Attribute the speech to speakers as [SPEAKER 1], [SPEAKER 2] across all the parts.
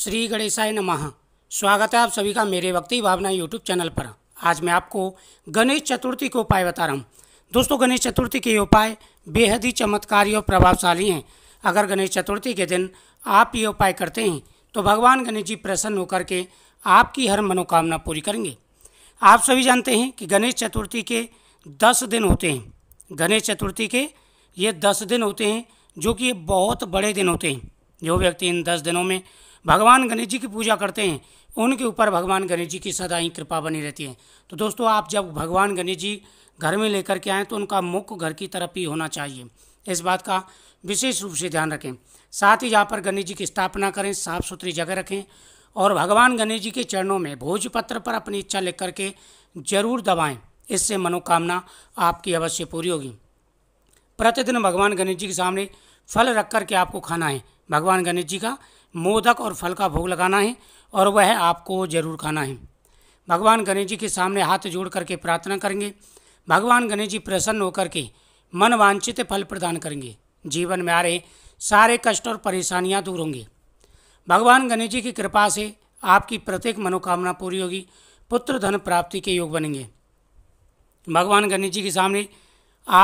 [SPEAKER 1] श्री गणेशाय नमः स्वागत है आप सभी का मेरे वक्ति भावना यूट्यूब चैनल पर आज मैं आपको गणेश चतुर्थी के उपाय बता रहा हूँ दोस्तों गणेश चतुर्थी के उपाय बेहद ही चमत्कारी और प्रभावशाली हैं अगर गणेश चतुर्थी के दिन आप ये उपाय करते हैं तो भगवान गणेश जी प्रसन्न होकर के आपकी हर मनोकामना पूरी करेंगे आप सभी जानते हैं कि गणेश चतुर्थी के दस दिन होते हैं गणेश चतुर्थी के ये दस दिन होते हैं जो कि बहुत बड़े दिन होते हैं जो व्यक्ति इन दस दिनों में भगवान गणेश जी की पूजा करते हैं उनके ऊपर भगवान गणेश जी की सदा ही कृपा बनी रहती है तो दोस्तों आप जब भगवान गणेश जी घर में लेकर के आएँ तो उनका मुख घर की तरफ ही होना चाहिए इस बात का विशेष रूप से ध्यान रखें साथ ही यहाँ पर गणेश जी की स्थापना करें साफ़ सुथरी जगह रखें और भगवान गणेश जी के चरणों में भोजपत्र पर अपनी इच्छा लिख करके जरूर दबाएं इससे मनोकामना आपकी अवश्य पूरी होगी प्रतिदिन भगवान गणेश जी के सामने फल रख कर के आपको खाना है भगवान गणेश जी का मोदक और फल का भोग लगाना है और वह आपको जरूर खाना है भगवान गणेश जी के सामने हाथ जोड़ करके प्रार्थना करेंगे भगवान गणेश जी प्रसन्न होकर के मन वांछित फल प्रदान करेंगे जीवन में आ रहे सारे कष्ट और परेशानियां दूर होंगे भगवान गणेश जी की कृपा से आपकी प्रत्येक मनोकामना पूरी होगी पुत्र धन प्राप्ति के योग बनेंगे भगवान गणेश जी के सामने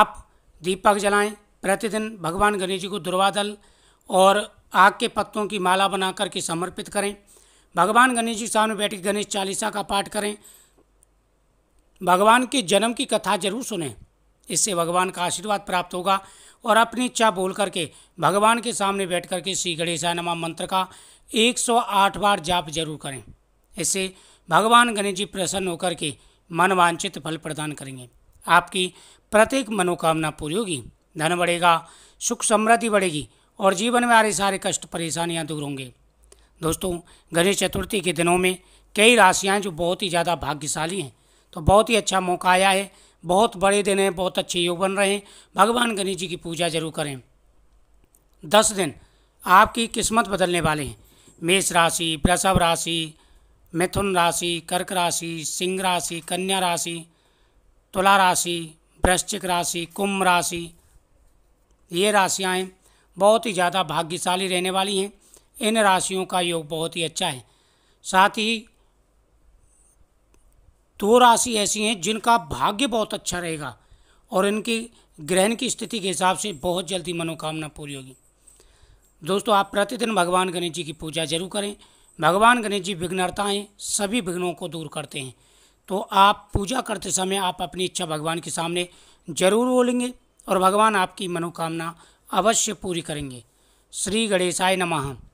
[SPEAKER 1] आप दीपक जलाएं प्रतिदिन भगवान गणेश जी को दुर्वादल और आग के पत्तों की माला बना करके समर्पित करें भगवान गणेश जी सामने बैठ गणेश चालीसा का पाठ करें भगवान के जन्म की कथा जरूर सुने इससे भगवान का आशीर्वाद प्राप्त होगा और अपनी इच्छा बोल करके भगवान के सामने बैठ करके श्री गणेशा नमा मंत्र का 108 बार जाप जरूर करें इससे भगवान गणेश जी प्रसन्न होकर के मनवांचित फल प्रदान करेंगे आपकी प्रत्येक मनोकामना पूरी होगी धन बढ़ेगा सुख समृद्धि बढ़ेगी और जीवन में आ रहे सारे कष्ट परेशानियाँ दूर होंगे दोस्तों गणेश चतुर्थी के दिनों में कई राशियाँ जो बहुत ही ज़्यादा भाग्यशाली हैं तो बहुत ही अच्छा मौका आया है बहुत बड़े दिन हैं बहुत अच्छे योग बन रहे हैं भगवान गणेश जी की पूजा जरूर करें दस दिन आपकी किस्मत बदलने वाले हैं मेष राशि वृषभ राशि मिथुन राशि कर्क राशि सिंह राशि कन्या राशि तुला राशि वृश्चिक राशि कुंभ राशि ये राशियाँ हैं बहुत ही ज़्यादा भाग्यशाली रहने वाली हैं इन राशियों का योग बहुत ही अच्छा है साथ ही दो राशि ऐसी हैं जिनका भाग्य बहुत अच्छा रहेगा और इनकी ग्रहण की स्थिति के हिसाब से बहुत जल्दी मनोकामना पूरी होगी दोस्तों आप प्रतिदिन भगवान गणेश जी की पूजा जरूर करें भगवान गणेश जी विघ्नताएँ सभी विघ्नों को दूर करते हैं तो आप पूजा करते समय आप अपनी इच्छा भगवान के सामने जरूर बोलेंगे और भगवान आपकी मनोकामना अवश्य पूरी करेंगे श्री गणेशाय नमः